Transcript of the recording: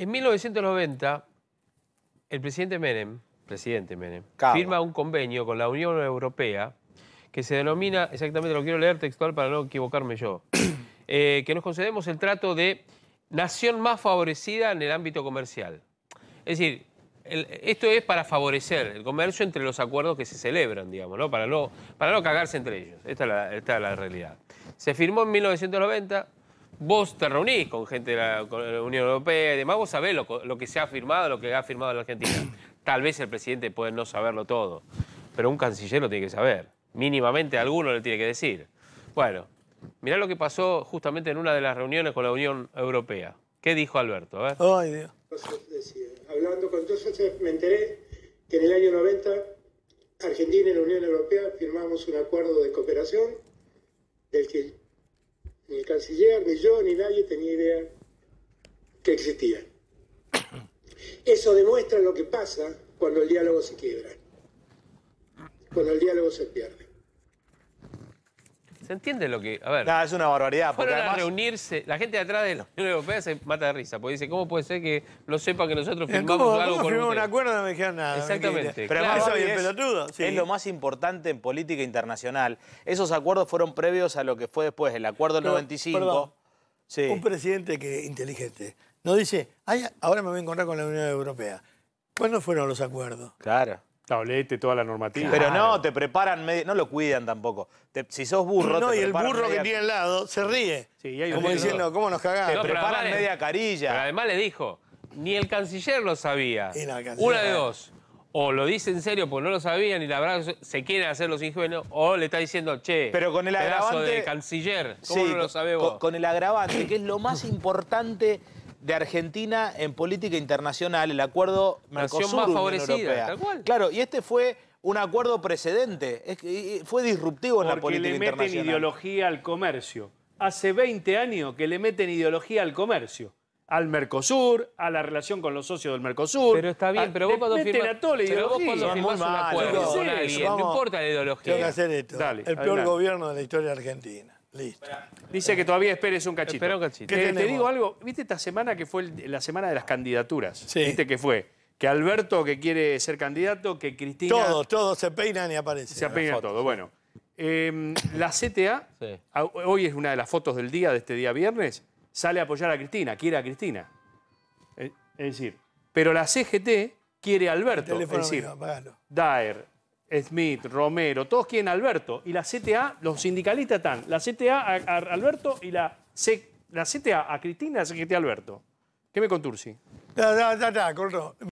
En 1990, el presidente Menem, firma un convenio con la Unión Europea que se denomina, exactamente lo quiero leer textual para no equivocarme yo, eh, que nos concedemos el trato de nación más favorecida en el ámbito comercial. Es decir, esto es para favorecer el comercio entre los acuerdos que se celebran, digamos, Para no, para no cagarse entre ellos. Esta esta es la realidad. Se firmó en 1990, vos te reunís con gente de la, Unión Europea y demás, vos sabés lo, que se ha firmado, lo que ha firmado la Argentina. Tal vez el presidente puede no saberlo todo, pero un canciller lo tiene que saber. Mínimamente alguno le tiene que decir. Bueno, mirá lo que pasó justamente en una de las reuniones con la Unión Europea. ¿Qué dijo Alberto? A ver. Dios. Hablando con todos me enteré que en el año 90 Argentina y la Unión Europea firmamos un acuerdo de cooperación del que ni el canciller, ni yo, ni nadie tenía idea que existía. Eso demuestra lo que pasa cuando el diálogo se quiebra, cuando el diálogo se pierde. ¿Se entiende lo que.? A ver. es una barbaridad. Fueron a reunirse. La gente de atrás de la Unión Europea se mata de risa. Porque dice, ¿cómo puede ser que lo sepa que nosotros firmamos algo firmamos un acuerdo no me dijeron nada. Exactamente. Pero eso es, pelotudo. es lo más importante en política internacional. Esos acuerdos fueron previos a lo que fue después, el acuerdo del 95. Un presidente que inteligente nos dice, ahora me voy a encontrar con la Unión Europea. ¿Cuándo fueron los acuerdos? Claro tablete, toda la normativa. Pero no, te preparan, medio, no lo cuidan tampoco. si sos burro... No, y el burro que tiene al lado se ríe. Sí, hay Como diciendo, ¿cómo nos cagamos? Te preparan media carilla. Pero además le dijo, ni el canciller lo sabía. Una de dos. O lo dice en serio porque no lo sabían y la verdad se quieren hacer los ingenuos, o le está diciendo, che, pero con el agravante de canciller, ¿cómo lo sabemos con el agravante, que es lo más importante de Argentina en política internacional, el acuerdo mercosur cual. Claro, y este fue un acuerdo precedente, fue disruptivo en la política internacional. Porque le meten ideología al comercio. Hace 20 años que le meten ideología al comercio. Al Mercosur, a la relación con los socios del Mercosur. Pero está bien, ah, pero vos cuando firmás un acuerdo, no, importa la ideología. Tengo que hacer esto. el peor gobierno de la historia argentina. Listo. Dice que todavía esperes un cachito. Espera un cachito. Te, digo algo, ¿viste esta semana que fue la semana de las candidaturas? ¿Viste que fue? Que Alberto que quiere ser candidato, que Cristina Todos, todos se peinan y aparecen. se peinan todo. Bueno, em, la CTA, hoy es una de las fotos del día, de este día viernes, sale a apoyar a Cristina, quiere a Cristina. Eh, es decir, pero la CGT quiere a Alberto. Es decir, Daer, Smith, Romero, todos quieren Alberto. Y la CTA, los sindicalistas están, la CTA a, Alberto y la, C, CTA a Cristina, la CTA a Alberto. ¿Qué me conturci? No, no, no, no, no.